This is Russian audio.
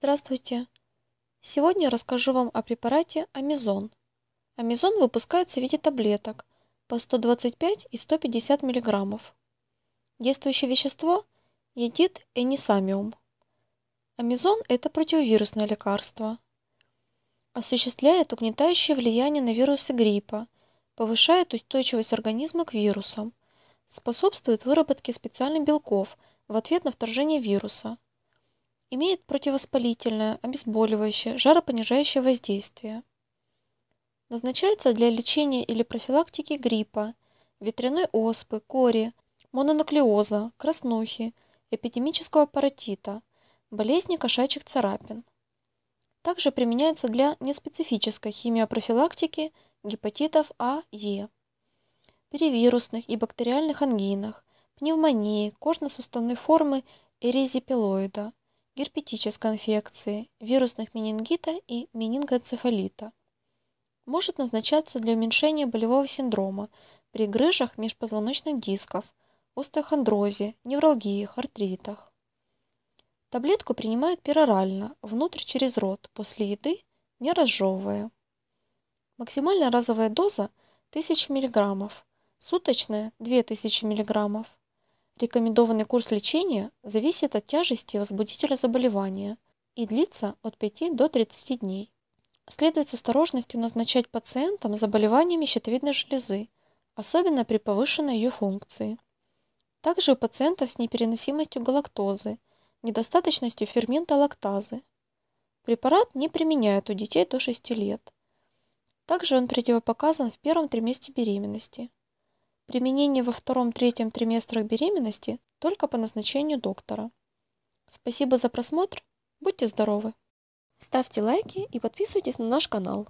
Здравствуйте! Сегодня я расскажу вам о препарате Амизон. Амизон выпускается в виде таблеток по 125 и 150 мг. Действующее вещество – едит энисамиум. Амизон – это противовирусное лекарство. Осуществляет угнетающее влияние на вирусы гриппа, повышает устойчивость организма к вирусам, способствует выработке специальных белков в ответ на вторжение вируса – Имеет противовоспалительное, обезболивающее, жаропонижающее воздействие. Назначается для лечения или профилактики гриппа, ветряной оспы, кори, мононуклеоза, краснухи, эпидемического паротита, болезни кошачьих царапин. Также применяется для неспецифической химиопрофилактики гепатитов А, Е, перевирусных и бактериальных ангинах, пневмонии, кожно-суставной формы эризипелоида, герпетической инфекции, вирусных менингита и менингоэнцефалита Может назначаться для уменьшения болевого синдрома при грыжах межпозвоночных дисков, остеохондрозе, невралгиях, артритах. Таблетку принимают перорально, внутрь через рот, после еды, не разжевывая. Максимальная разовая доза 1000 мг, суточная 2000 мг. Рекомендованный курс лечения зависит от тяжести возбудителя заболевания и длится от 5 до 30 дней. Следует с осторожностью назначать пациентам заболеваниями щитовидной железы, особенно при повышенной ее функции. Также у пациентов с непереносимостью галактозы, недостаточностью фермента лактазы. Препарат не применяют у детей до 6 лет. Также он противопоказан в первом триместре беременности. Применение во втором-третьем триместрах беременности только по назначению доктора. Спасибо за просмотр. Будьте здоровы! Ставьте лайки и подписывайтесь на наш канал.